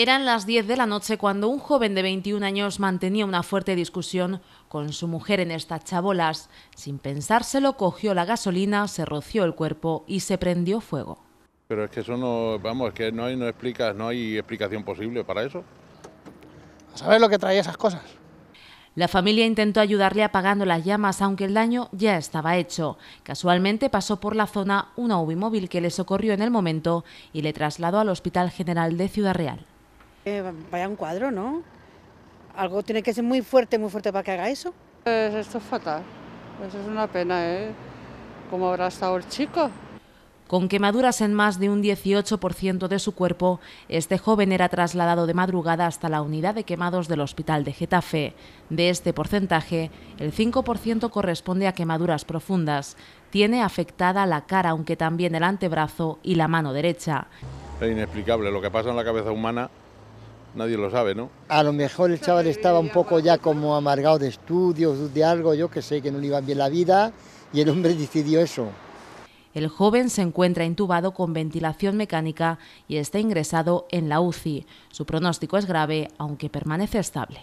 Eran las 10 de la noche cuando un joven de 21 años mantenía una fuerte discusión con su mujer en estas chabolas. Sin pensárselo, cogió la gasolina, se roció el cuerpo y se prendió fuego. Pero es que eso no, vamos, es que no hay, no no hay explicación posible para eso. A saber lo que traía esas cosas. La familia intentó ayudarle apagando las llamas, aunque el daño ya estaba hecho. Casualmente pasó por la zona una móvil que le socorrió en el momento y le trasladó al Hospital General de Ciudad Real vaya un cuadro, ¿no? Algo tiene que ser muy fuerte, muy fuerte para que haga eso. Pues esto es fatal. Pues es una pena, ¿eh? ¿Cómo habrá estado el chico? Con quemaduras en más de un 18% de su cuerpo, este joven era trasladado de madrugada hasta la unidad de quemados del hospital de Getafe. De este porcentaje, el 5% corresponde a quemaduras profundas. Tiene afectada la cara, aunque también el antebrazo y la mano derecha. Es inexplicable lo que pasa en la cabeza humana nadie lo sabe, ¿no? A lo mejor el chaval estaba un poco ya como amargado de estudios, de algo, yo que sé, que no le iba bien la vida, y el hombre decidió eso. El joven se encuentra intubado con ventilación mecánica y está ingresado en la UCI. Su pronóstico es grave, aunque permanece estable.